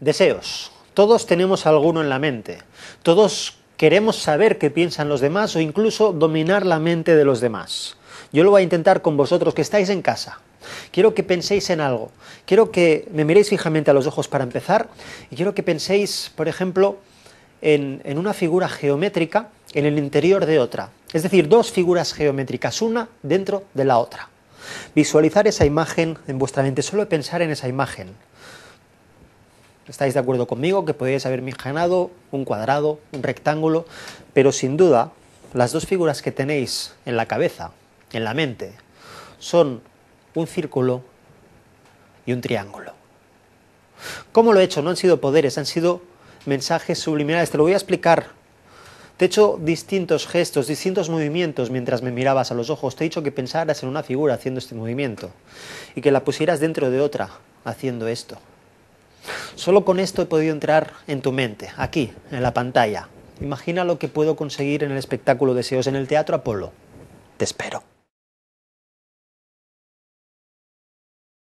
Deseos. Todos tenemos alguno en la mente. Todos queremos saber qué piensan los demás o incluso dominar la mente de los demás. Yo lo voy a intentar con vosotros que estáis en casa. Quiero que penséis en algo. Quiero que me miréis fijamente a los ojos para empezar. Y quiero que penséis, por ejemplo, en, una figura geométrica en el interior de otra. Es decir, dos figuras geométricas, una dentro de la otra. Visualizar esa imagen en vuestra mente, solo pensar en esa imagen estáis de acuerdo conmigo que podéis haber imaginado un cuadrado, un rectángulo, pero sin duda las dos figuras que tenéis en la cabeza, en la mente, son un círculo y un triángulo. ¿Cómo lo he hecho? No han sido poderes, han sido mensajes subliminales. Te lo voy a explicar. Te he hecho distintos gestos, distintos movimientos mientras me mirabas a los ojos. Te he dicho que pensaras en una figura haciendo este movimiento y que la pusieras dentro de otra haciendo esto. Solo con esto he podido entrar en tu mente, aquí, en la pantalla. Imagina lo que puedo conseguir en el espectáculo Deseos en el Teatro Apolo. Te espero.